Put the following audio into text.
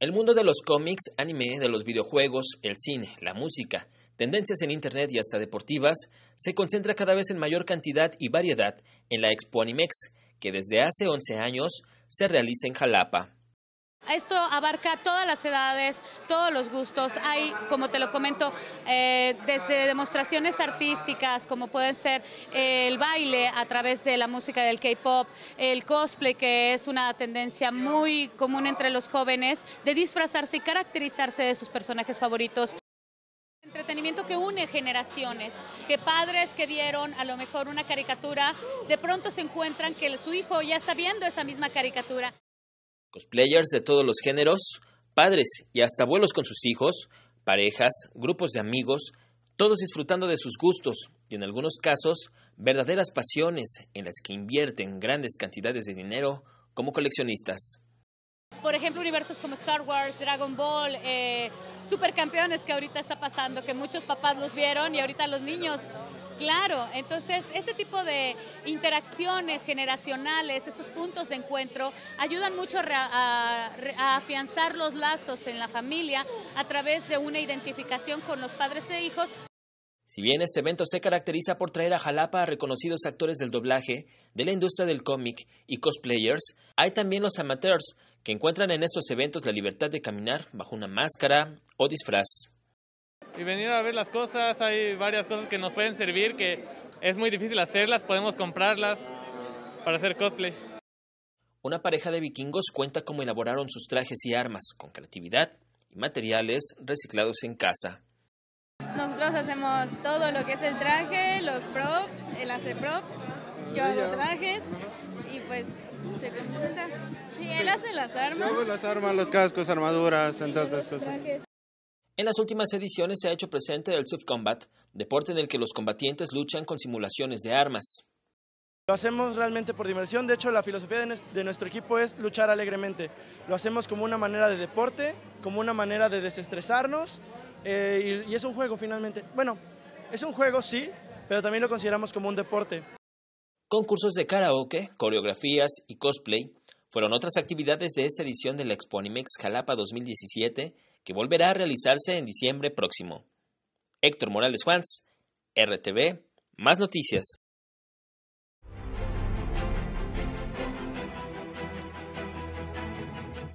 El mundo de los cómics, anime, de los videojuegos, el cine, la música, tendencias en Internet y hasta deportivas, se concentra cada vez en mayor cantidad y variedad en la Expo Animex, que desde hace 11 años se realiza en Jalapa. Esto abarca todas las edades, todos los gustos. Hay, como te lo comento, eh, desde demostraciones artísticas, como pueden ser eh, el baile a través de la música del K-pop, el cosplay, que es una tendencia muy común entre los jóvenes, de disfrazarse y caracterizarse de sus personajes favoritos. Entretenimiento que une generaciones, que padres que vieron a lo mejor una caricatura, de pronto se encuentran que su hijo ya está viendo esa misma caricatura players de todos los géneros, padres y hasta abuelos con sus hijos, parejas, grupos de amigos, todos disfrutando de sus gustos y en algunos casos verdaderas pasiones en las que invierten grandes cantidades de dinero como coleccionistas. Por ejemplo, universos como Star Wars, Dragon Ball, eh, Supercampeones que ahorita está pasando, que muchos papás los vieron y ahorita los niños Claro, entonces este tipo de interacciones generacionales, esos puntos de encuentro, ayudan mucho a, afianzar los lazos en la familia a través de una identificación con los padres e hijos. Si bien este evento se caracteriza por traer a Jalapa a reconocidos actores del doblaje, de la industria del cómic y cosplayers, hay también los amateurs que encuentran en estos eventos la libertad de caminar bajo una máscara o disfraz y venir a ver las cosas. Hay varias cosas que nos pueden servir, que es muy difícil hacerlas, podemos comprarlas para hacer cosplay. Una pareja de vikingos cuenta cómo elaboraron sus trajes y armas con creatividad y materiales reciclados en casa. Nosotros hacemos todo lo que es el traje, los props, él hace props, yo hago trajes y pues se complementa. Sí, él hace las armas. Yo hago las armas, los cascos, armaduras, entre otras cosas. En las últimas ediciones se ha hecho presente el combat, deporte en el que los combatientes luchan con simulaciones de armas. Lo hacemos realmente por diversión, de hecho la filosofía de nuestro equipo es luchar alegremente. Lo hacemos como una manera de deporte, como una manera de desestresarnos eh, y, y es un juego finalmente. Bueno, es un juego sí, pero también lo consideramos como un deporte. Concursos de karaoke, coreografías y cosplay fueron otras actividades de esta edición de la Exponimex Jalapa 2017 que volverá a realizarse en diciembre próximo. Héctor Morales Juans, RTV, más noticias.